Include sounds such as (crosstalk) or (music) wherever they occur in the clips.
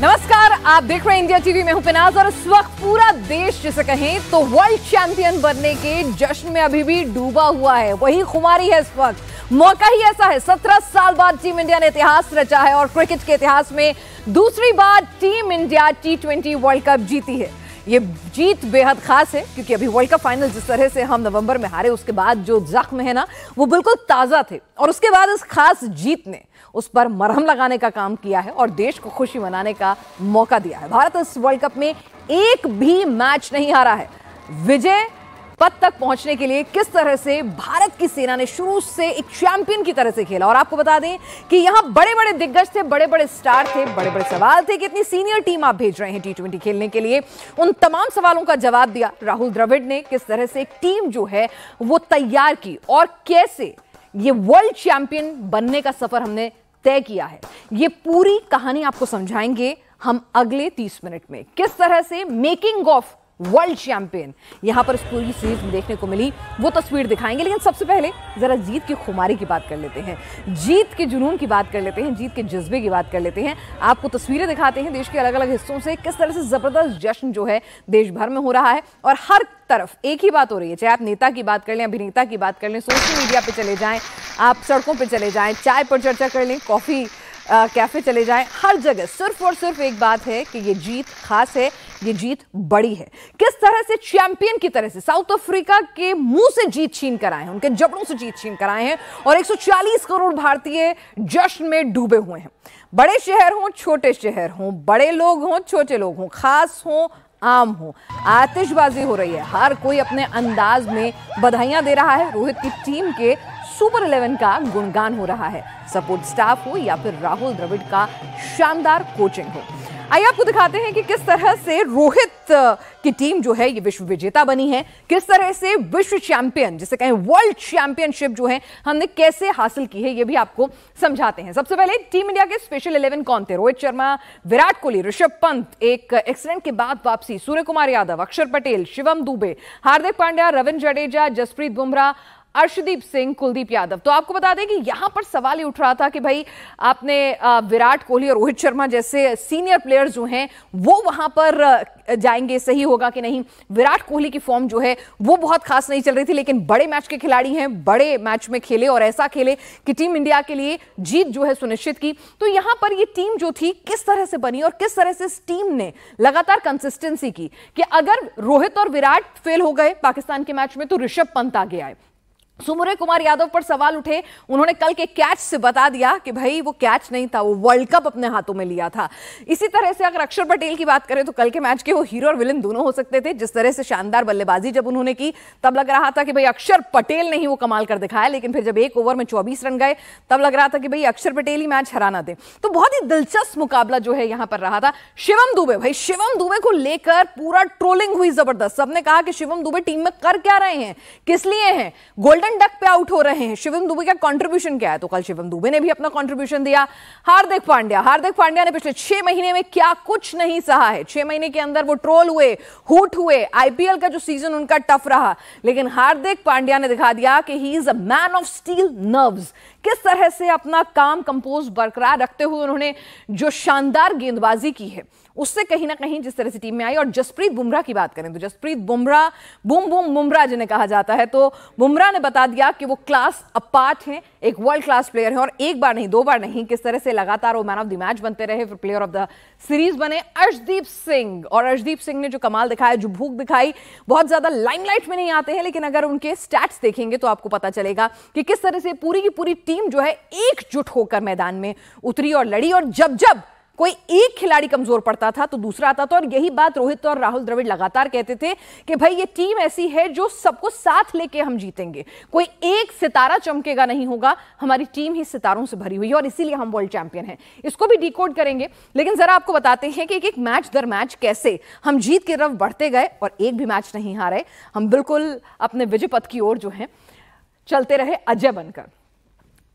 नमस्कार आप देख रहे हैं इंडिया टीवी में हूं पिनाज और इस वक्त पूरा देश जिसे कहें तो वर्ल्ड चैंपियन बनने के जश्न में अभी भी डूबा हुआ है वही खुमारी है इस वक्त मौका ही ऐसा है सत्रह साल बाद टीम इंडिया ने इतिहास रचा है और क्रिकेट के इतिहास में दूसरी बार team India T twenty world cup जीती है ये जीत बेहद खास है क्योंकि अभी वर्ल्ड कप फाइनल जिस तरह से हम नवंबर में हारे उसके बाद जो जख्म है ना वो बिल्कुल ताज़ा थे और उसके बाद इस खास जीत ने उस पर मरहम लगाने का काम किया है और देश को खुशी मनाने का मौका दिया है भारत इस वर्ल्ड कप में एक भी मैच नहीं हारा है विजय पद तक पहुंचने के लिए किस तरह से भारत की सेना ने शुरू से एक चैंपियन की तरह से खेला और आपको बता दें कि यहां बड़े बड़े दिग्गज थे बड़े बड़े स्टार थे बड़े बड़े सवाल थे कि इतनी सीनियर टीम आप भेज रहे हैं टी खेलने के लिए उन तमाम सवालों का जवाब दिया राहुल द्रविड़ ने किस तरह से एक टीम जो है वो तैयार की और कैसे ये वर्ल्ड चैंपियन बनने का सफर हमने तय किया है ये पूरी कहानी आपको समझाएंगे हम अगले 30 मिनट में किस तरह से मेकिंग ऑफ वर्ल्ड चैंपियन यहां पर इस पूरी सीरीज में देखने को मिली वो तस्वीर दिखाएंगे लेकिन सबसे पहले जरा जीत की खुमारी की बात कर लेते हैं जीत के जुनून की बात कर लेते हैं जीत के जज्बे की बात कर लेते हैं आपको तस्वीरें दिखाते हैं देश के अलग अलग हिस्सों से किस तरह से जबरदस्त जश्न जो है देश भर में हो रहा है और हर तरफ एक ही बात हो रही है चाहे आप नेता की बात कर लें अभिनेता की बात कर लें सोशल मीडिया पर चले जाएं आप सड़कों पर चले जाएं चाय पर चर्चा कर लें कॉफ़ी कैफ़े चले जाएं हर जगह सिर्फ और सिर्फ एक बात है कि ये जीत खास है ये जीत बड़ी है किस तरह से चैंपियन की तरह से साउथ अफ्रीका के मुंह से जीत छीन कर आए हैं उनके जबड़ों से जीत छीन कर आए हैं और 140 करोड़ भारतीय जश्न में डूबे हुए हैं बड़े शहर हों छोटे शहर हों बड़े लोग हों छोटे लोग हों खास हों आम हो आतिशबाजी हो रही है हर कोई अपने अंदाज में बधाइयां दे रहा है रोहित की टीम के सुपर इलेवन का गुणगान हो रहा है सपोर्ट स्टाफ हो या फिर राहुल द्रविड़ का शानदार कोचिंग हो आइए आपको दिखाते हैं कि किस तरह से रोहित की टीम जो है ये विश्व विजेता बनी है किस तरह से विश्व चैंपियन जिसे कहें वर्ल्ड चैंपियनशिप जो है हमने कैसे हासिल की है ये भी आपको समझाते हैं सबसे पहले टीम इंडिया के स्पेशल इलेवन कौन थे रोहित शर्मा विराट कोहली ऋषभ पंत एक एक्सीडेंट के बाद वापसी सूर्य कुमार यादव अक्षर पटेल शिवम दुबे हार्दिक पांड्या रविंद्र जडेजा जसप्रीत बुमराह अर्शदीप सिंह कुलदीप यादव तो आपको बता दें कि यहां पर सवाल ये उठ रहा था कि भाई आपने विराट कोहली और रोहित शर्मा जैसे सीनियर प्लेयर्स जो हैं वो वहां पर जाएंगे सही होगा कि नहीं विराट कोहली की फॉर्म जो है वो बहुत खास नहीं चल रही थी लेकिन बड़े मैच के खिलाड़ी हैं बड़े मैच में खेले और ऐसा खेले कि टीम इंडिया के लिए जीत जो है सुनिश्चित की तो यहां पर ये टीम जो थी किस तरह से बनी और किस तरह से इस टीम ने लगातार कंसिस्टेंसी की कि अगर रोहित और विराट फेल हो गए पाकिस्तान के मैच में तो ऋषभ पंत आगे आए सुमुरे कुमार यादव पर सवाल उठे उन्होंने कल के कैच से बता दिया कि भाई वो कैच नहीं था वो वर्ल्ड कप अपने हाथों में लिया था इसी तरह से अगर अक्षर पटेल की बात करें तो कल के मैच के वो हीरो और विलन दोनों हो सकते थे जिस तरह से शानदार बल्लेबाजी जब उन्होंने की तब लग रहा था कि भाई अक्षर पटेल ने ही वो कमाल कर दिखाया लेकिन फिर जब एक ओवर में चौबीस रन गए तब लग रहा था कि भाई अक्षर पटेल ही मैच हराना दे तो बहुत ही दिलचस्प मुकाबला जो है यहां पर रहा था शिवम दुबे भाई शिवम दुबे को लेकर पूरा ट्रोलिंग हुई जबरदस्त सबने कहा कि शिवम दुबे टीम में कर क्या रहे हैं किस लिए हैं गोल्डन करण डक पे आउट हो रहे हैं शिवम दुबे का कंट्रीब्यूशन क्या है तो कल शिवम दुबे ने भी अपना कंट्रीब्यूशन दिया हार्दिक पांड्या हार्दिक पांड्या ने पिछले छह महीने में क्या कुछ नहीं सहा है छह महीने के अंदर वो ट्रोल हुए हुट हुए आईपीएल का जो सीजन उनका टफ रहा लेकिन हार्दिक पांड्या ने दिखा दिया कि he is a man of steel nerve किस तरह से अपना काम कंपोज बरकरार रखते हुए उन्होंने जो शानदार गेंदबाजी की है उससे कहीं ना कहीं जिस तरह से टीम में आई और जसप्रीत बुमराह की बात करें तो जसप्रीत बुमराह बुम बुम बुमराह जिन्हें कहा जाता है तो बुमराह ने बता दिया कि वो क्लास अपार्ट हैं एक वर्ल्ड क्लास प्लेयर हैं और एक बार नहीं दो बार नहीं किस तरह से लगातार वो मैन ऑफ द मैच बनते रहे फिर प्लेयर ऑफ द सीरीज बने अर्शदीप सिंह और अर्शदीप सिंह ने जो कमाल दिखाया जो भूख दिखाई बहुत ज्यादा लाइमलाइट में नहीं आते हैं लेकिन अगर उनके स्टैट्स देखेंगे तो आपको पता चलेगा कि किस तरह से पूरी की पूरी टीम जो है एकजुट होकर मैदान में उतरी और लड़ी और जब जब कोई एक खिलाड़ी कमजोर पड़ता था तो दूसरा आता था और यही बात रोहित और राहुल द्रविड़ लगातार कहते थे कि भाई ये टीम ऐसी है जो सबको साथ लेके हम जीतेंगे कोई एक सितारा चमकेगा नहीं होगा हमारी टीम ही सितारों से भरी हुई है और इसीलिए हम वर्ल्ड चैंपियन हैं इसको भी डिकोड करेंगे लेकिन जरा आपको बताते हैं कि एक एक मैच दर मैच कैसे हम जीत की तरफ बढ़ते गए और एक भी मैच नहीं हारे हम बिल्कुल अपने विजय पथ की ओर जो है चलते रहे अजय बनकर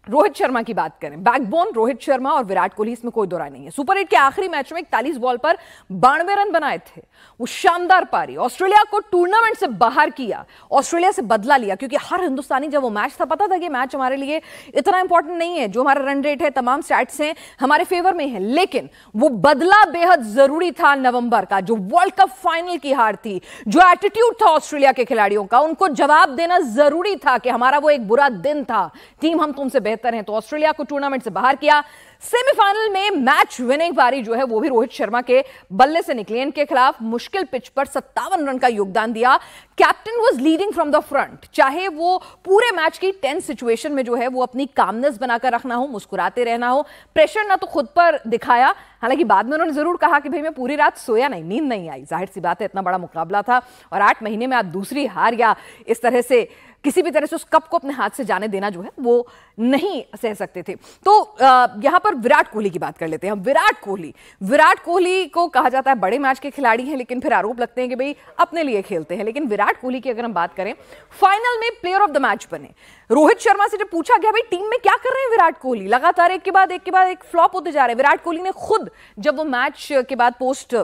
रोहित शर्मा की बात करें बैकबोन रोहित शर्मा और विराट कोहली इसमें कोई दोरा नहीं है सुपर एट के आखिरी मैच में इकतालीस बॉल पर बानवे रन बनाए थे वो शानदार पारी ऑस्ट्रेलिया को टूर्नामेंट से बाहर किया ऑस्ट्रेलिया से बदला लिया क्योंकि हर हिंदुस्तानी जब वो मैच था पता था कि मैच हमारे लिए इतना इंपॉर्टेंट नहीं है जो हमारा रन रेट है तमाम स्टैट्स हैं हमारे फेवर में है लेकिन वो बदला बेहद जरूरी था नवंबर का जो वर्ल्ड कप फाइनल की हार थी जो एटीट्यूड था ऑस्ट्रेलिया के खिलाड़ियों का उनको जवाब देना जरूरी था कि हमारा वो एक बुरा दिन था टीम हम तुमसे बेहतर हैं तो ऑस्ट्रेलिया को टूर्नामेंट से बाहर किया सेमीफाइनल में मैच विनिंग पारी जो है वो भी रोहित शर्मा के बल्ले से निकले इनके खिलाफ मुश्किल पिच पर सत्तावन रन का योगदान दिया captain was leading from the front चाहे वो पूरे मैच की टेंस सिचुएशन में जो है वो अपनी कामनेस बनाकर रखना हो मुस्कुराते रहना हो प्रेशर ना तो खुद पर दिखाया हालांकि बाद में उन्होंने जरूर कहा कि भाई मैं पूरी रात सोया नहीं नींद नहीं आई जाहिर सी बात है इतना बड़ा मुकाबला था और आठ महीने में आप दूसरी हार या इस तरह से किसी भी तरह से उस कप को अपने हाथ से जाने देना जो है वो नहीं सह सकते थे तो यहां पर विराट कोहली की बात कर लेते हैं हम विराट कोहली विराट कोहली को कहा जाता है बड़े मैच के खिलाड़ी हैं लेकिन फिर आरोप लगते हैं कि भाई अपने लिए खेलते हैं लेकिन विराट कोहली की अगर हम बात करें फाइनल में प्लेयर ऑफ द मैच बने रोहित शर्मा से जब पूछा गया भाई टीम में क्या कर रहे हैं विराट कोहली लगातार एक के बाद एक के बाद एक फ्लॉप होते जा रहे हैं विराट कोहली ने खुद जब वो मैच के बाद पोस्ट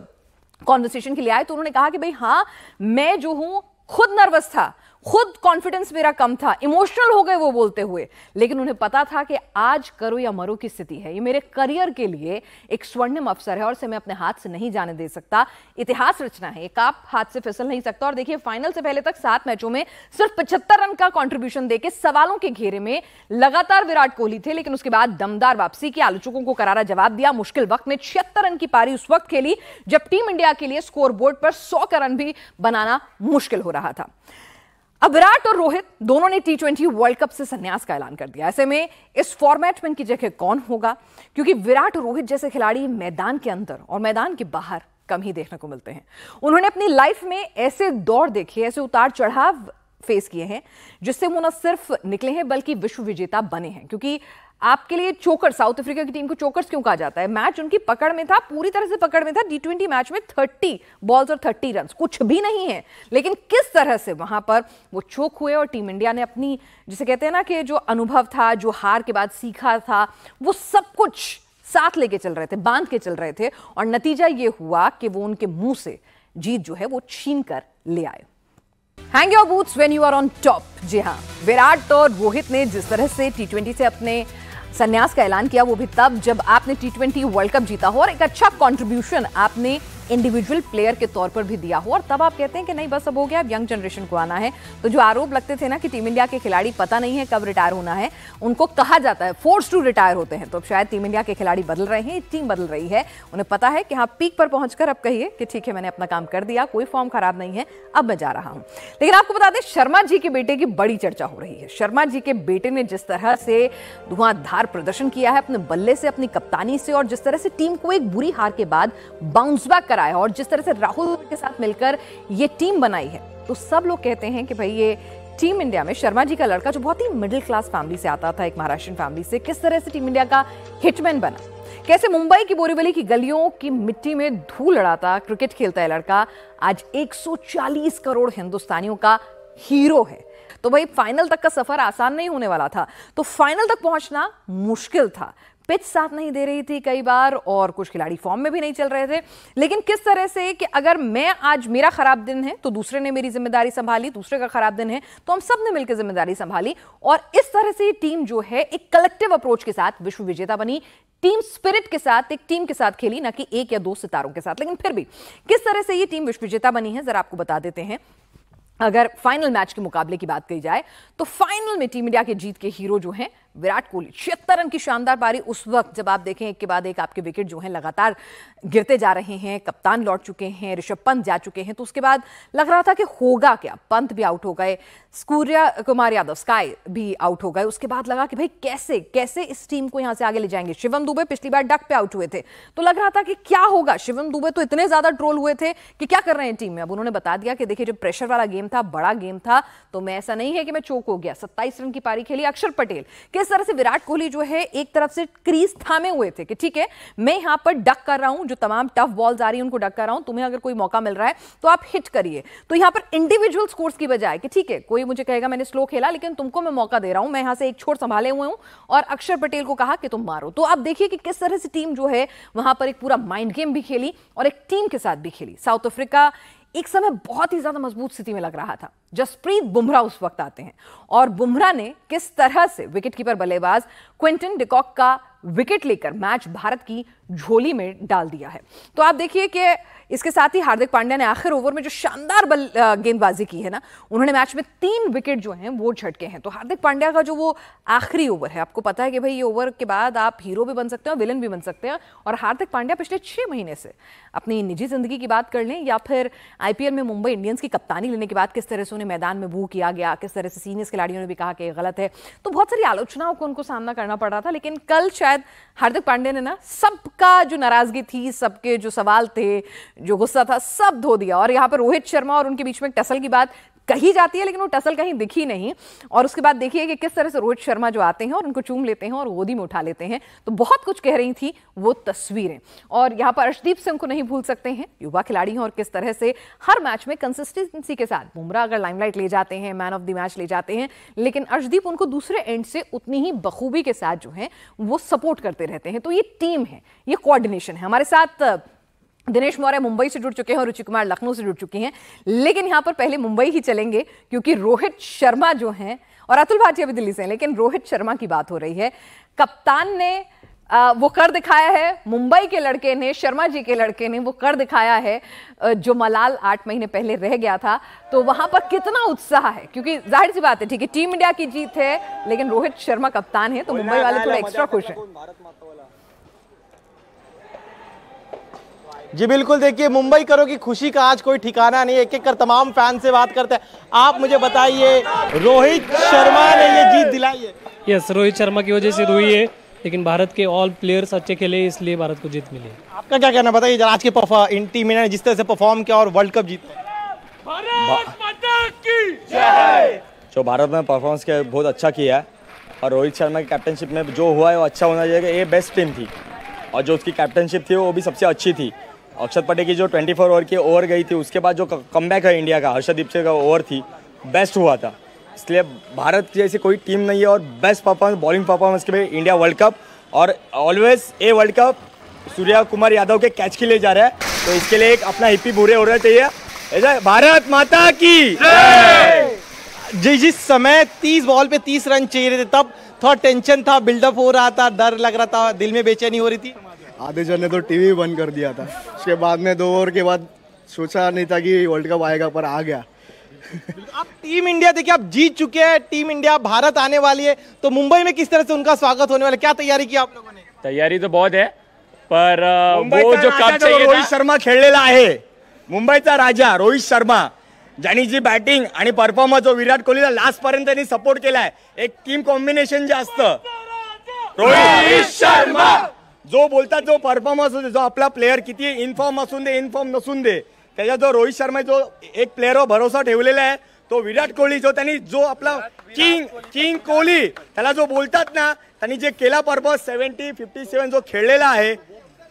कॉन्वर्सेशन के लिए आए तो उन्होंने कहा कि भाई हाँ मैं जो हूं खुद नर्वस था खुद कॉन्फिडेंस मेरा कम था इमोशनल हो गए वो बोलते हुए लेकिन उन्हें पता था कि आज करो या मरो की स्थिति है ये मेरे करियर के लिए एक स्वर्णिम अवसर है और इसे मैं अपने हाथ से नहीं जाने दे सकता इतिहास रचना है एक आप हाथ से फिसल नहीं सकता और देखिए फाइनल से पहले तक सात मैचों में सिर्फ पचहत्तर रन का कॉन्ट्रीब्यूशन देकर सवालों के घेरे में लगातार विराट कोहली थे लेकिन उसके बाद दमदार वापसी की आलोचकों को करारा जवाब दिया मुश्किल वक्त में छिहत्तर रन की पारी उस वक्त खेली जब टीम इंडिया के लिए स्कोर बोर्ड पर सौ का रन भी बनाना मुश्किल हो रहा था अब विराट और रोहित दोनों ने टी ट्वेंटी वर्ल्ड कप से संन्यास का ऐलान कर दिया ऐसे में इस फॉर्मेट में इनकी जगह कौन होगा क्योंकि विराट और रोहित जैसे खिलाड़ी मैदान के अंदर और मैदान के बाहर कम ही देखने को मिलते हैं उन्होंने अपनी लाइफ में ऐसे दौर देखे ऐसे उतार चढ़ाव फेस किए हैं जिससे वो ना सिर्फ निकले हैं बल्कि विश्व विजेता बने हैं क्योंकि आपके लिए चोकर साउथ अफ्रीका की टीम को चोकर्स क्यों कहा जाता है मैच उनकी पकड़ में था पूरी तरह से पकड़ में था टी ट्वेंटी मैच में थर्टी बॉल्स और थर्टी रन कुछ भी नहीं है लेकिन किस तरह से वहां पर वो चोक हुए और टीम इंडिया ने अपनी जिसे कहते हैं ना कि जो अनुभव था जो हार के बाद सीखा था वो सब कुछ साथ लेके चल रहे थे बांध के चल रहे थे और नतीजा ये हुआ कि वो उनके मुंह से जीत जो है वो छीन कर ले आए hang your boots when you are on top जी हाँ विराट और रोहित ने जिस तरह से टी से अपने संन्यास का ऐलान किया वो भी तब जब आपने टी वर्ल्ड कप जीता हो और एक अच्छा कॉन्ट्रीब्यूशन आपने इंडिविजुअल प्लेयर के तौर पर भी दिया हो और तब आप कहते हैं कि नहीं बस अब हो गया अब यंग जनरेशन को आना है तो जो आरोप लगते थे ना कि टीम इंडिया के खिलाड़ी पता नहीं है कब रिटायर होना है उनको कहा जाता है फोर्स टू रिटायर होते हैं तो अब शायद टीम इंडिया के खिलाड़ी बदल रहे हैं टीम बदल रही है उन्हें पता है कि हाँ पीक पर पहुंचकर अब कहिए कि ठीक है मैंने अपना काम कर दिया कोई फॉर्म खराब नहीं है अब मैं जा रहा हूं लेकिन आपको बता दें शर्मा जी के बेटे की बड़ी चर्चा हो रही है शर्मा जी के बेटे ने जिस तरह से धुआंधार प्रदर्शन किया है अपने बल्ले से अपनी कप्तानी से और जिस तरह से टीम को एक बुरी हार के बाद बाउंस बैक लेकर आया और जिस तरह से राहुल के साथ मिलकर ये टीम बनाई है तो सब लोग कहते हैं कि भाई ये टीम इंडिया में शर्मा जी का लड़का जो बहुत ही मिडिल क्लास फैमिली से आता था एक महाराष्ट्र फैमिली से किस तरह से टीम इंडिया का हिटमैन बना कैसे मुंबई की बोरीवली की गलियों की मिट्टी में धूल लड़ाता क्रिकेट खेलता है लड़का आज 140 करोड़ हिंदुस्तानियों का हीरो है तो भाई फाइनल तक का सफर आसान नहीं होने वाला था तो फाइनल तक पहुंचना मुश्किल था पिच साथ नहीं दे रही थी कई बार और कुछ खिलाड़ी फॉर्म में भी नहीं चल रहे थे लेकिन किस तरह से कि अगर मैं आज मेरा खराब दिन है तो दूसरे ने मेरी जिम्मेदारी संभाली दूसरे का खराब दिन है तो हम सब ने मिलकर जिम्मेदारी संभाली और इस तरह से टीम जो है एक कलेक्टिव अप्रोच के साथ विश्व विजेता बनी टीम स्पिरिट के साथ एक टीम के साथ खेली ना कि एक या दो सितारों के साथ लेकिन फिर भी किस तरह से ये टीम विश्व विजेता बनी है जरा आपको बता देते हैं अगर फाइनल मैच के मुकाबले की बात की जाए तो फाइनल में टीम इंडिया के जीत के हीरो जो हैं विराट कोहली छिहत्तर रन की शानदार पारी उस वक्त जब आप देखें एक के बाद एक आपके विकेट जो है लगातार गिरते जा रहे हैं कप्तान लौट चुके हैं ऋषभ पंत जा चुके हैं तो उसके बाद लग रहा था कि होगा क्या पंत भी आउट हो गए सूर्या कुमार यादव स्काई भी आउट हो गए उसके बाद लगा कि भाई कैसे कैसे इस टीम को यहां से आगे ले जाएंगे शिवम दुबे पिछली बार डक पे आउट हुए थे तो लग रहा था कि क्या होगा शिवम दुबे तो इतने ज्यादा ट्रोल हुए थे कि क्या कर रहे हैं टीम में अब उन्होंने बता दिया कि देखिए जो प्रेशर वाला गेम था बड़ा गेम था तो मैं ऐसा नहीं है कि मैं चौक हो गया सत्ताईस रन की पारी खेली अक्षर पटेल किस जिस तरह से विराट कोहली जो है एक तरफ से क्रीज थामे हुए थे कि ठीक है मैं यहां पर डक कर रहा हूं जो तमाम टफ बॉल्स आ रही है उनको डक कर रहा हूं तुम्हें अगर कोई मौका मिल रहा है तो आप हिट करिए तो यहां पर इंडिविजुअल स्कोर्स की बजाय कि ठीक है कोई मुझे कहेगा मैंने स्लो खेला लेकिन तुमको मैं मौका दे रहा हूं मैं यहां से एक छोड़ संभाले हुए हूं और अक्षर पटेल को कहा कि तुम मारो तो आप देखिए कि किस तरह से टीम जो है वहां पर एक पूरा माइंड गेम भी खेली और एक टीम के साथ भी खेली साउथ अफ्रीका एक समय बहुत ही ज्यादा मजबूत स्थिति में लग रहा था जसप्रीत बुमराह उस वक्त आते हैं और बुमराह ने किस तरह से विकेटकीपर बल्लेबाज क्विंटन डिकॉक का विकेट लेकर मैच भारत की झोली में डाल दिया है तो आप देखिए कि इसके साथ ही हार्दिक पांड्या ने आखिर ओवर में जो शानदार बल गेंदबाजी की है ना उन्होंने मैच में तीन विकेट जो हैं वो झटके हैं तो हार्दिक पांड्या का जो वो आखिरी ओवर है आपको पता है कि भाई ये ओवर के बाद आप हीरो भी बन सकते हैं विलन भी बन सकते हैं और हार्दिक पांड्या पिछले छः महीने से अपनी निजी ज़िंदगी की बात कर लें या फिर आई में मुंबई इंडियंस की कप्तानी लेने के बाद किस तरह से उन्हें मैदान में बू किया गया किस तरह से सीनियर्स खिलाड़ियों ने भी कहा कि गलत है तो बहुत सारी आलोचनाओं को उनको सामना करना पड़ रहा था लेकिन कल शायद हार्दिक पांड्या ने ना सब सबका जो नाराजगी थी सबके जो सवाल थे जो गुस्सा था सब धो दिया और यहाँ पर रोहित शर्मा और उनके बीच में टसल की बात कही जाती है लेकिन वो टसल कहीं दिखी नहीं और उसके बाद देखिए कि किस तरह से रोहित शर्मा जो आते हैं और उनको चूम लेते हैं और गोदी में उठा लेते हैं तो बहुत कुछ कह रही थी वो तस्वीरें और यहाँ पर अर्शदीप सिंह को नहीं भूल सकते हैं युवा खिलाड़ी हैं और किस तरह से हर मैच में कंसिस्टेंसी के साथ बुमराह अगर लाइमलाइट ले जाते हैं मैन ऑफ द मैच ले जाते हैं लेकिन अर्शदीप उनको दूसरे एंड से उतनी ही बखूबी के साथ जो है वो सपोर्ट करते रहते हैं तो ये टीम है ये कोऑर्डिनेशन है हमारे साथ दिनेश मौर्य मुंबई से जुड़ चुके हैं और रुचि कुमार लखनऊ से जुड़ चुकी हैं लेकिन यहाँ पर पहले मुंबई ही चलेंगे क्योंकि रोहित शर्मा जो हैं और अतुल भाटिया भी दिल्ली से हैं लेकिन रोहित शर्मा की बात हो रही है कप्तान ने वो कर दिखाया है मुंबई के लड़के ने शर्मा जी के लड़के ने वो कर दिखाया है जो मलाल आठ महीने पहले रह गया था तो वहां पर कितना उत्साह है क्योंकि जाहिर सी बात है ठीक है टीम इंडिया की जीत है लेकिन रोहित शर्मा कप्तान तो है तो मुंबई वाले थोड़ा एक्स्ट्रा खुश है जी बिल्कुल देखिए मुंबई करो की खुशी का आज कोई ठिकाना नहीं एक एक कर तमाम फैन से बात करते हैं आप मुझे बताइए रोहित शर्मा ने ये जीत दिलाई है यस रोहित शर्मा की वजह से रोई तो है लेकिन भारत के ऑल प्लेयर्स अच्छे खेले इसलिए भारत को जीत मिली आपका क्या कहना बताइए आज के इन टीम ने जिस तरह से परफॉर्म किया और वर्ल्ड कप जीता जो भारत में परफॉर्मेंस किया बहुत अच्छा किया है और रोहित शर्मा की कैप्टनशिप में जो हुआ है वो अच्छा होना चाहिए ये बेस्ट टीम थी और जो उसकी कैप्टनशिप थी वो भी सबसे अच्छी थी अक्षर पटेल की जो 24 ओवर की ओवर गई थी उसके बाद जो कम है इंडिया का हर्षदीप से का ओवर थी बेस्ट हुआ था इसलिए भारत की कोई टीम नहीं है और बेस्ट परफॉर्मेंस बॉलिंग परफॉर्मेंस के लिए इंडिया वर्ल्ड कप और always a world cup Surya Kumar Yadav के कैच के लिए जा रहा है तो इसके लिए एक अपना हिप्पी बुरे हो रहे चाहिए ऐसा भारत माता की जी जिस समय तीस बॉल पे तीस रन चाहिए थे तब थोड़ा टेंशन था बिल्डअप हो रहा था डर लग रहा था दिल में बेचैनी हो रही थी आधे जन ने तो टीवी बंद कर दिया था उसके बाद में दो ओवर के बाद सोचा नहीं था कि वर्ल्ड कप आएगा पर आ गया आप टीम इंडिया देखिए आप जीत चुके हैं टीम इंडिया भारत आने वाली है तो मुंबई में किस तरह से उनका स्वागत होने वाला क्या तैयारी की आप लोगों ने तयारी तो बहुत है पर वो जो कप तो चाहिए रोहित था- शर्मा खेळलेला आहे मुंबईचा राजा रोहित शर्मा जानी जी बैटिंग आणि परफॉर्मन्स जो विराट कोहलीला लास्ट पर्यंत त्यांनी सपोर्ट केलाय एक टीम कॉम्बिनेशन जो रोहित शर्मा जो बोलतात जो परफॉर्मन्स होते जो आपला प्लेअर किती इनफॉर्म असून दे इनफॉर्म नसून दे त्याच्या जो रोहित शर्मा जो एक प्लेअरवर भरोसा ठेवलेला आहे तो विराट कोहली जो त्यांनी जो आपला किंग किंग कोहली त्याला जो बोलतात ना त्यांनी जे केला परफॉर्मन्स सेव्हन्टी फिफ्टी जो खेळलेला आहे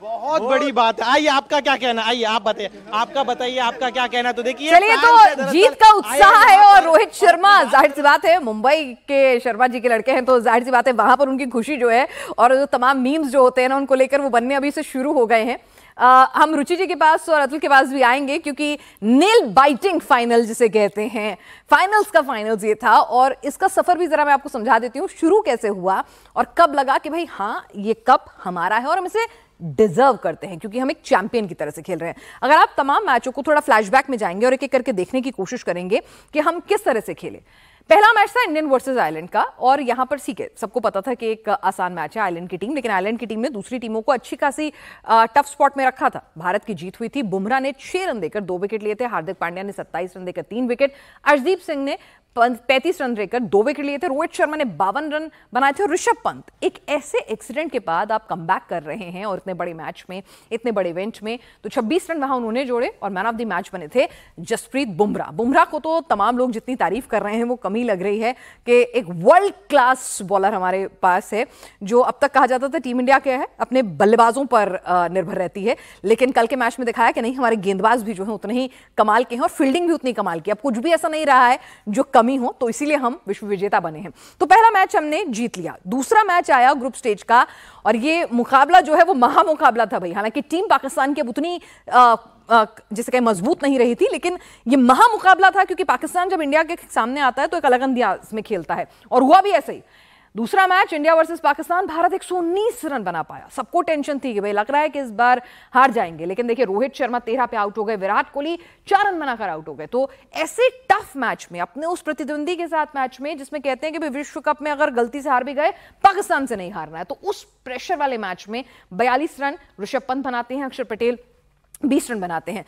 बहुत बड़ी बात है आइए आपका क्या कहना आइए आप बताइए आपका बताइए आपका क्या कहना तो देखिए चलिए तो जीत का उत्साह है और रोहित शर्मा जाहिर सी बात है मुंबई के शर्मा जी के लड़के हैं तो जाहिर सी बात है वहां पर उनकी खुशी जो है और जो तमाम मीम्स जो होते हैं ना उनको लेकर वो बनने अभी से शुरू हो गए हैं आ, हम रुचि जी के पास और अतुल के पास भी आएंगे क्योंकि नेल बाइटिंग फाइनल जिसे कहते हैं फाइनल्स का फाइनल्स ये था और इसका सफर भी जरा मैं आपको समझा देती हूँ शुरू कैसे हुआ और कब लगा कि भाई हाँ ये कप हमारा है और हम इसे डिजर्व करते हैं क्योंकि हम एक चैंपियन की तरह से खेल रहे हैं अगर आप तमाम मैचों को थोड़ा फ्लैशबैक में जाएंगे और एक एक करके देखने की कोशिश करेंगे कि हम किस तरह से खेले पहला मैच था इंडियन वर्सेस आयरलैंड का और यहां पर सीखे सबको पता था कि एक आसान मैच है आयरलैंड की टीम लेकिन आयरलैंड की टीम ने दूसरी टीमों को अच्छी खासी टफ स्पॉट में रखा था भारत की जीत हुई थी बुमराह ने छह रन देकर दो विकेट लिए थे हार्दिक पांड्या ने सत्ताईस रन देकर तीन विकेट अर्जदीप सिंह ने पैंतीस रन देकर दो विकेट लिए थे रोहित शर्मा ने बावन रन बनाए थे और ऋषभ पंत एक ऐसे एक्सीडेंट के बाद आप कम कर रहे हैं और इतने बड़े मैच में इतने बड़े इवेंट में तो छब्बीस रन वहां उन्होंने जोड़े और मैन ऑफ द मैच बने थे जसप्रीत बुमराह बुमराह को तो तमाम लोग जितनी तारीफ कर रहे हैं वो कमी लग रही है कि एक वर्ल्ड क्लास बॉलर हमारे पास है जो अब तक कहा जाता था टीम इंडिया क्या है अपने बल्लेबाजों पर निर्भर रहती है लेकिन कल के मैच में दिखाया कि नहीं हमारे गेंदबाज भी जो है उतने ही कमाल के हैं और फील्डिंग भी उतनी कमाल की अब कुछ भी ऐसा नहीं रहा है जो कम कमी हो तो इसीलिए हम विश्व विजेता बने हैं तो पहला मैच हमने जीत लिया दूसरा मैच आया ग्रुप स्टेज का और ये मुकाबला जो है वो महा मुकाबला था भाई हालांकि टीम पाकिस्तान की उतनी आ, जैसे कहीं मजबूत नहीं रही थी लेकिन ये महा मुकाबला था क्योंकि पाकिस्तान जब इंडिया के सामने आता है तो एक अलग अंदाज में खेलता है और हुआ भी ऐसे ही दूसरा match India versus Pakistan Bharat 119 run बना पाया सबको टेंशन थी कि भाई लग रहा है कि इस बार हार जाएंगे लेकिन देखिए रोहित शर्मा तेरह पे आउट हो गए विराट कोहली चार रन बनाकर आउट हो गए तो ऐसे टफ मैच में अपने उस प्रतिद्वंदी के साथ मैच में जिसमें कहते हैं कि भाई विश्व कप में अगर गलती से हार भी गए पाकिस्तान से नहीं हारना है तो उस प्रेशर वाले मैच में बयालीस रन ऋषभ पंत बनाते हैं अक्षर पटेल बीस रन बनाते हैं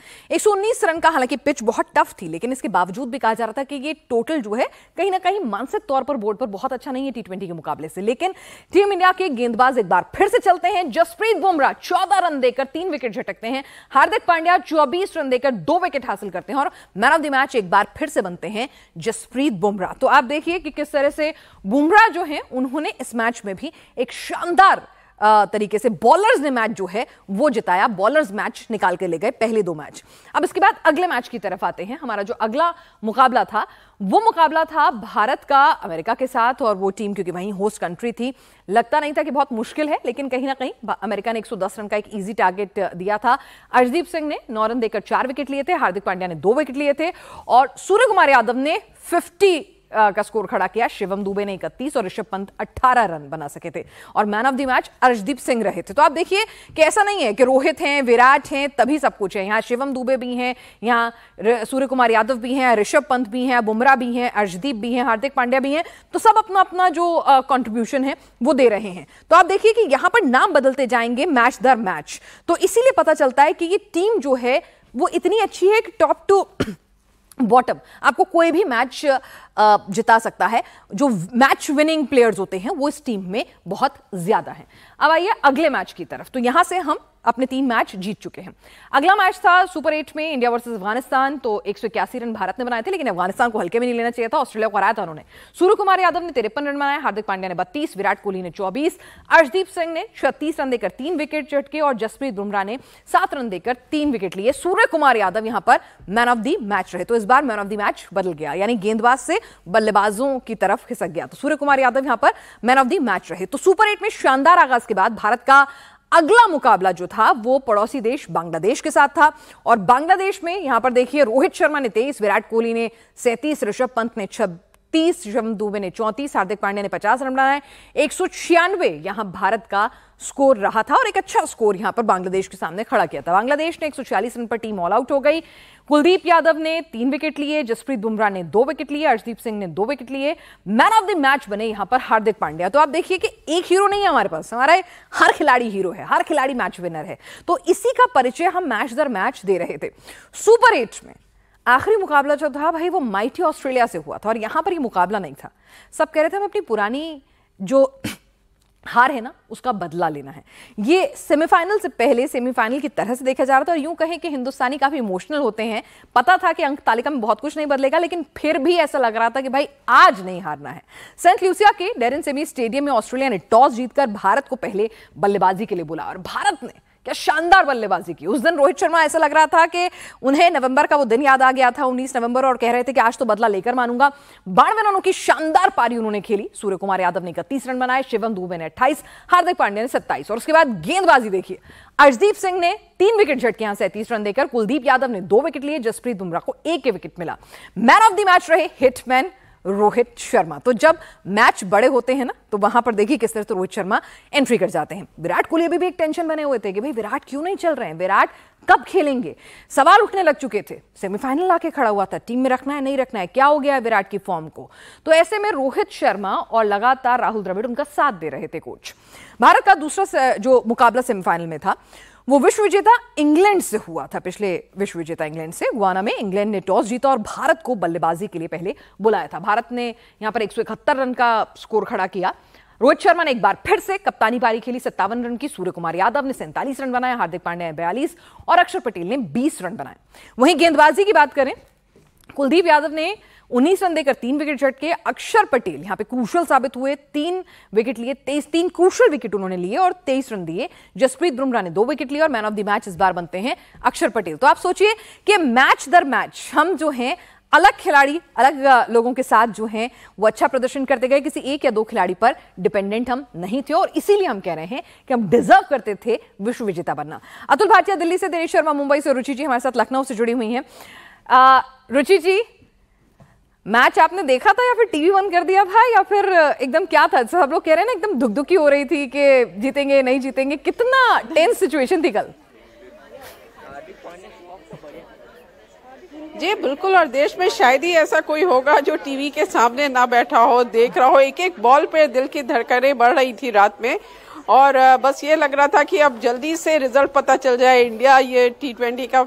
उन्नीस रन का हालांकि पिच बहुत टफ थी लेकिन इसके बावजूद भी कहा जा रहा था कि ये टोटल जो है कहीं ना कहीं मानसिक तौर पर बोर्ड पर बहुत अच्छा नहीं है टी के मुकाबले से लेकिन टीम इंडिया के गेंदबाज एक बार फिर से चलते हैं जसप्रीत बुमराह चौदह रन देकर तीन विकेट झटकते हैं हार्दिक पांड्या चौबीस रन देकर दो विकेट हासिल करते हैं और मैन ऑफ द मैच एक बार फिर से बनते हैं जसप्रीत बुमराह तो आप देखिए कि किस तरह से बुमराह जो है उन्होंने इस मैच में भी एक शानदार तरीके से बॉलर्स ने मैच जो है वो जिताया बॉलर्स मैच निकाल के ले गए पहले दो मैच अब इसके बाद अगले मैच की तरफ आते हैं हमारा जो अगला मुकाबला था वो मुकाबला था भारत का अमेरिका के साथ और वो टीम क्योंकि वहीं होस्ट कंट्री थी लगता नहीं था कि बहुत मुश्किल है लेकिन कहीं ना कहीं अमेरिका ने 110 रन का एक इजी टारगेट दिया था अर्जदीप सिंह ने नौ रन देकर चार विकेट लिए थे हार्दिक पांड्या ने दो विकेट लिए थे और सूर्य कुमार यादव ने 50 का स्कोर खड़ा किया शिवम दुबे ने इकतीस और ऋषभ पंत अट्ठारह रन बना सके थे और man of the match Arshdeep Singh रहे थे तो आप देखिए कि ऐसा नहीं है कि रोहित हैं विराट हैं तभी सब कुछ है यहाँ शिवम दुबे भी हैं यहाँ सूर्य कुमार यादव भी हैं ऋषभ पंत भी हैं बुमराह भी हैं अर्शदीप भी हैं हार्दिक पांड्या भी हैं तो सब अपना अपना जो कॉन्ट्रीब्यूशन है वो दे रहे हैं तो आप देखिए कि यहाँ पर नाम बदलते जाएंगे मैच दर मैच तो इसीलिए पता चलता है कि ये टीम जो है वो इतनी अच्छी है कि टॉप टू बॉटम आपको कोई भी मैच जिता सकता है जो मैच विनिंग प्लेयर्स होते हैं वो इस टीम में बहुत ज्यादा हैं अब आइए अगले मैच की तरफ तो यहां से हम अपने तीन मैच जीत चुके हैं अगला मैच था सुपर एट में इंडिया वर्सेस अफगानिस्तान तो एक रन भारत ने बनाए थे लेकिन अफगानिस्तान को हल्के में नहीं लेना चाहिए था ऑस्ट्रेलिया को हराया था उन्होंने सूर्य कुमार यादव ने तिरपन रन बनाए हार्दिक पांड्या ने बत्तीस विराट कोहली ने चौबीस अर्शदीप सिंह ने छत्तीस रन देकर तीन विकेट चटके और जसप्रीत बुमराह ने सात रन देकर तीन विकेट लिए सूर्य कुमार यादव यहां पर मैन ऑफ दी मैच रहे तो इस बार मैन ऑफ दी मैच बदल गया यानी गेंदबाज से बल्लेबाजों की तरफ खिसक गया तो सूर्य कुमार यादव यहां पर मैन ऑफ दी मैच रहे तो सुपर एट में शानदार आगाज के बाद भारत का अगला मुकाबला जो था वो पड़ोसी देश बांग्लादेश के साथ था और बांग्लादेश में यहां पर देखिए रोहित शर्मा ने तेईस विराट कोहली ने सैंतीस ऋषभ पंत ने छब्बीस तीस रन दुबे ने चौंतीस हार्दिक पांड्या ने पचास रन बनाए एक सौ छियानवे यहां भारत का स्कोर रहा था और एक अच्छा स्कोर यहां पर बांग्लादेश के सामने खड़ा किया था बांग्लादेश ने एक रन पर टीम ऑल आउट हो गई कुलदीप यादव ने तीन विकेट लिए जसप्रीत बुमराह ने दो विकेट लिए अर्शदीप सिंह ने दो विकेट लिए मैन ऑफ द मैच बने यहां पर हार्दिक पांड्या तो आप देखिए कि एक हीरो नहीं है हमारे पास हमारा हर खिलाड़ी हीरो है हर खिलाड़ी मैच विनर है तो इसी का परिचय हम मैच दर मैच दे रहे थे सुपर एट में आखिरी मुकाबला जो था भाई वो माइटी ऑस्ट्रेलिया से हुआ था और यहाँ पर ये मुकाबला नहीं था सब कह रहे थे हम अपनी पुरानी जो (clears throat) हार है ना उसका बदला लेना है ये सेमीफाइनल से पहले सेमीफाइनल की तरह से देखा जा रहा था और यूं कहें कि हिंदुस्तानी काफी इमोशनल होते हैं पता था कि अंक तालिका में बहुत कुछ नहीं बदलेगा लेकिन फिर भी ऐसा लग रहा था कि भाई आज नहीं हारना है सेंट लूसिया के डेरिन सेमी स्टेडियम में ऑस्ट्रेलिया ने टॉस जीतकर भारत को पहले बल्लेबाजी के लिए बुला और भारत ने क्या शानदार बल्लेबाजी की उस दिन रोहित शर्मा ऐसा लग रहा था कि उन्हें नवंबर का वो दिन याद आ गया था उन्नीस नवंबर और कह रहे थे कि आज तो बदला लेकर मानूंगा बानवे रनों की शानदार पारी उन्होंने खेली सूर्य कुमार यादव ने इकतीस रन बनाए शिवम दुबे ने अट्ठाईस हार्दिक पांड्या ने सत्ताईस और उसके बाद गेंदबाजी देखिए अर्जदीप सिंह ने तीन विकेट झटके यहां सैंतीस रन देकर कुलदीप यादव ने दो विकेट लिए जसप्रीत बुमराह को एक विकेट मिला मैन ऑफ द मैच रहे हिटमैन रोहित शर्मा तो जब मैच बड़े होते हैं ना तो वहां पर देखिए किस तरह से तो रोहित शर्मा एंट्री कर जाते हैं विराट कोहली अभी भी एक टेंशन बने हुए थे कि भाई विराट क्यों नहीं चल रहे हैं विराट कब खेलेंगे सवाल उठने लग चुके थे सेमीफाइनल आके खड़ा हुआ था टीम में रखना है नहीं रखना है क्या हो गया विराट की फॉर्म को तो ऐसे में रोहित शर्मा और लगातार राहुल द्रविड़ उनका साथ दे रहे थे कोच भारत का दूसरा जो मुकाबला सेमीफाइनल में था वो विश्व विजेता इंग्लैंड से हुआ था पिछले विश्व विजेता इंग्लैंड से गुआना में इंग्लैंड ने टॉस जीता और भारत को बल्लेबाजी के लिए पहले बुलाया था भारत ने यहां पर एक रन का स्कोर खड़ा किया रोहित शर्मा ने एक बार फिर से कप्तानी पारी खेली सत्तावन रन की सूर्य कुमार यादव ने सैंतालीस रन बनाया हार्दिक पांडे ने बयालीस और अक्षर पटेल ने बीस रन बनाए वहीं गेंदबाजी की बात करें कुलदीप यादव ने उन्नीस रन देकर तीन विकेट झटके अक्षर पटेल यहां पे क्रूशल साबित हुए तीन विकेट लिए तेईस तीन क्रूशल विकेट उन्होंने लिए और तेईस रन दिए जसप्रीत बुमराह ने दो विकेट लिए और मैन ऑफ द मैच इस बार बनते हैं अक्षर पटेल तो आप सोचिए कि मैच दर मैच हम जो हैं अलग खिलाड़ी अलग लोगों के साथ जो हैं वो अच्छा प्रदर्शन करते गए किसी एक या दो खिलाड़ी पर डिपेंडेंट हम नहीं थे और इसीलिए हम कह रहे हैं कि हम डिजर्व करते थे विश्व विजेता बनना अतुल भाटिया दिल्ली से दिनेश शर्मा मुंबई से रुचि जी हमारे साथ लखनऊ से जुड़ी हुई हैं रुचि जी मैच आपने देखा था या फिर टीवी बंद कर दिया था या फिर एकदम क्या था सब लोग कह रहे हैं ना एकदम धुकधुकी हो रही थी कि जीतेंगे नहीं जीतेंगे कितना टेंस सिचुएशन थी कल जी बिल्कुल और देश में शायद ही ऐसा कोई होगा जो टीवी के सामने ना बैठा हो देख रहा हो एक एक बॉल पे दिल की धड़कनें बढ़ रही थी रात में और बस ये लग रहा था कि अब जल्दी से रिजल्ट पता चल जाए इंडिया ये टी ट्वेंटी का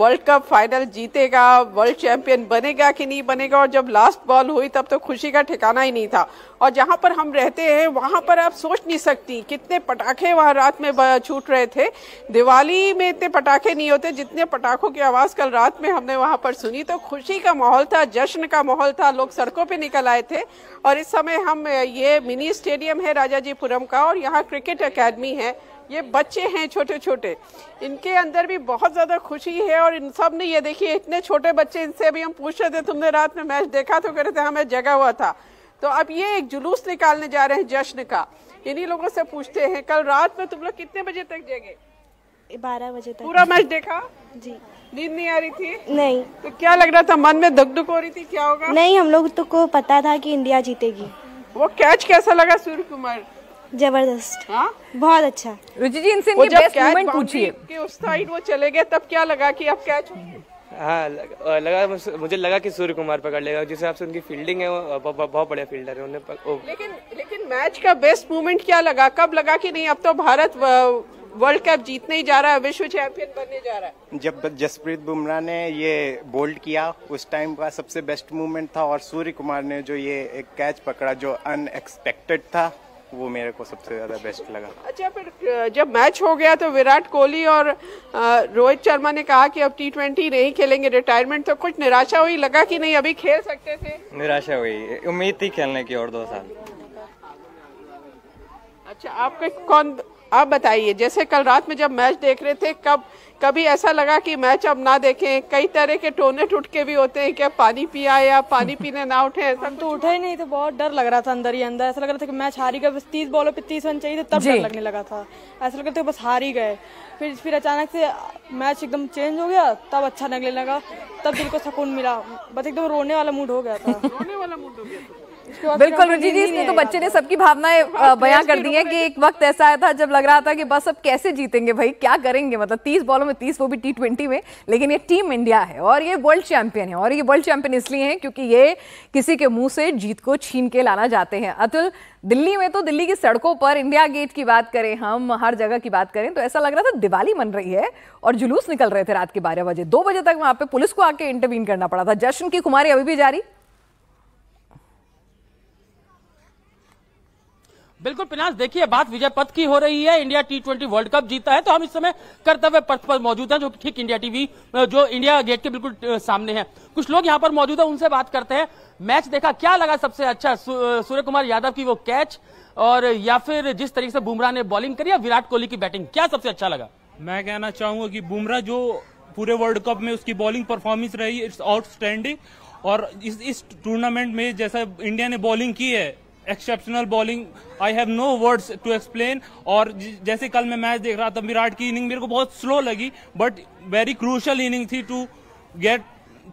वर्ल्ड कप फाइनल जीतेगा वर्ल्ड चैंपियन बनेगा कि नहीं बनेगा और जब लास्ट बॉल हुई तब तो खुशी का ठिकाना ही नहीं था और जहाँ पर हम रहते हैं वहाँ पर आप सोच नहीं सकती कितने पटाखे वहाँ रात में छूट रहे थे दिवाली में इतने पटाखे नहीं होते जितने पटाखों की आवाज़ कल रात में हमने वहाँ पर सुनी तो खुशी का माहौल था जश्न का माहौल था लोग सड़कों पर निकल आए थे और इस समय हम ये मिनी स्टेडियम है राजा जी पुरम का और यहाँ क्रिकेट अकेडमी है ये बच्चे हैं छोटे छोटे इनके अंदर भी बहुत ज़्यादा खुशी है और इन सब ने ये देखिए इतने छोटे बच्चे इनसे अभी हम पूछ रहे थे तुमने रात में मैच देखा तो कह रहे थे हमें हाँ, जगा हुआ था तो अब ये एक जुलूस निकालने जा रहे हैं जश्न का इन्हीं लोगों से पूछते हैं कल रात में तुम लोग कितने बजे तक जाएंगे बारह बजे तक पूरा मैच देखा जी नींद नहीं आ रही थी नहीं तो क्या लग रहा था मन में दुख दुख हो रही थी क्या होगा नहीं हम लोग तो को पता था कि इंडिया जीतेगी वो कैच कैसा लगा सूर्य कुमार जबरदस्त हाँ? बहुत अच्छा रुचि जी इनसे इनकी पूछिए कि उस साइड वो चले गए तब क्या लगा कि अब कैच होंगे हाँ लगा मुझे लगा कि सूर्य कुमार पकड़ लेगा जिस हिसाब से उनकी फील्डिंग है वो बहुत बढ़िया फील्डर है उन्हें लेकिन लेकिन मैच का बेस्ट मूवमेंट क्या लगा कब लगा कि नहीं अब तो भारत वर्ल्ड कप जीतने ही जा रहा है विश्व चैंपियन बनने जा रहा है जब जसप्रीत बुमराह ने ये बोल्ड किया उस टाइम का सबसे बेस्ट मूवमेंट था और सूर्य कुमार ने जो ये एक कैच पकड़ा जो अनएक्सपेक्टेड था वो मेरे को सबसे ज़्यादा बेस्ट लगा अच्छा फिर जब मैच हो गया तो विराट कोहली और रोहित शर्मा ने कहा कि अब टी ट्वेंटी नहीं खेलेंगे रिटायरमेंट तो कुछ निराशा हुई लगा कि नहीं अभी खेल सकते थे निराशा हुई उम्मीद थी खेलने की और दो साल अच्छा आपके कौन आप बताइए जैसे कल रात में जब मैच देख रहे थे कब कभी ऐसा लगा कि मैच अब ना देखें कई तरह के टोने टूटके भी होते हैं क्या पानी पिया या पानी पीने ना उठे ऐसा तो उठे ही नहीं तो बहुत डर लग रहा था अंदर ही अंदर ऐसा लग रहा था कि मैच हारी गए बस तीस बॉलों पे तीस रन चाहिए थे तब डर लगने लगा था ऐसा लग रहा था बस हार ही गए फिर फिर अचानक से मैच एकदम चेंज हो गया तब अच्छा लगने लगा तब दिल को सुकून मिला बस एकदम रोने वाला मूड हो गया था रोने वाला मूड हो गया बिल्कुल रुचि जी इसमें तो बच्चे ने सबकी भावनाएं (laughs) हाँ, बयां कर दी है कि एक वक्त ऐसा आया था जब लग रहा था कि बस अब कैसे जीतेंगे भाई क्या करेंगे मतलब तीस बॉलों में तीस वो भी टी ट्वेंटी में लेकिन ये टीम इंडिया है और ये वर्ल्ड चैंपियन है और ये वर्ल्ड चैंपियन इसलिए है क्योंकि ये किसी के मुंह से जीत को छीन के लाना जाते हैं अतुल दिल्ली में तो दिल्ली की सड़कों पर इंडिया गेट की बात करें हम हर जगह की बात करें तो ऐसा लग रहा था दिवाली मन रही है और जुलूस निकल रहे थे रात के बारह बजे दो बजे तक वहां पे पुलिस को आके इंटरवीन करना पड़ा था जश्न की खुमारी अभी भी जारी बिल्कुल पिनाश देखिए बात विजय पथ की हो रही है India T twenty world cup जीता है तो हम इस समय कर्तव्य पथ पर मौजूद हैं जो ठीक इंडिया टीवी जो इंडिया गेट के बिल्कुल सामने है कुछ लोग यहाँ पर मौजूद है उनसे बात करते हैं मैच देखा क्या लगा सबसे अच्छा सूर्य कुमार यादव की वो कैच और या फिर जिस तरीके से बुमराह ने बॉलिंग करी या विराट कोहली की बैटिंग क्या सबसे अच्छा लगा मैं कहना चाहूंगा कि बुमराह जो पूरे वर्ल्ड कप में उसकी बॉलिंग परफॉर्मेंस रही इट्स आउटस्टैंडिंग और इस इस टूर्नामेंट में जैसा इंडिया ने बॉलिंग की है exceptional bowling I have no words to explain और जैसे कल मैं मैच देख रहा था विराट की इनिंग मेरे को बहुत स्लो लगी बट वेरी क्रूशल इनिंग थी to get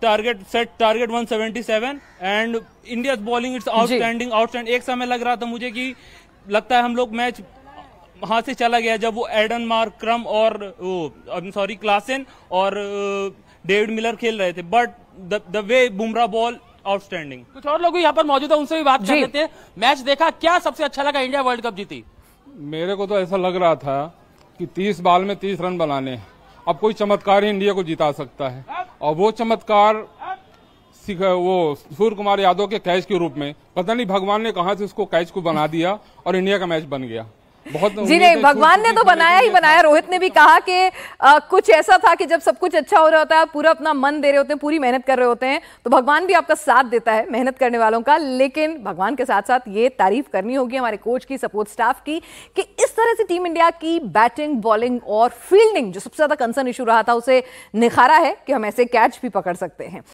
target set target 177 and India bowling it's outstanding outstand एक समय लग रहा था मुझे कि लगता है हम लोग मैच हाथ से चला गया जब वो एडन मार्क क्रम और सॉरी क्लासेन और डेविड मिलर खेल रहे थे but the way Bumrah ball outstanding कुछ और लोग यहाँ पर मौजूद है उनसे भी बात कर लेते हैं मैच देखा क्या सबसे अच्छा लगा इंडिया वर्ल्ड कप जीती मेरे को तो ऐसा लग रहा था कि तीस बाल में तीस रन बनाने अब कोई चमत्कार ही इंडिया को जिता सकता है और वो चमत्कार वो सूर्य कुमार यादव के कैच के रूप में पता नहीं भगवान ने कहा से उसको कैच को बना दिया और इंडिया का मैच बन गया जी नहीं भगवान ने तो बनाया ही बनाया रोहित ने भी कहा कि कुछ ऐसा था कि जब सब कुछ अच्छा हो रहा होता है आप पूरा अपना मन दे रहे होते हैं पूरी मेहनत कर रहे होते हैं तो भगवान भी आपका साथ देता है मेहनत करने वालों का लेकिन भगवान के साथ साथ ये तारीफ करनी होगी हमारे कोच की सपोर्ट स्टाफ की कि इस तरह से टीम इंडिया की बैटिंग बॉलिंग और फील्डिंग जो सबसे ज्यादा कंसर्न इशू रहा था उसे निखारा है कि हम ऐसे कैच भी पकड़ सकते हैं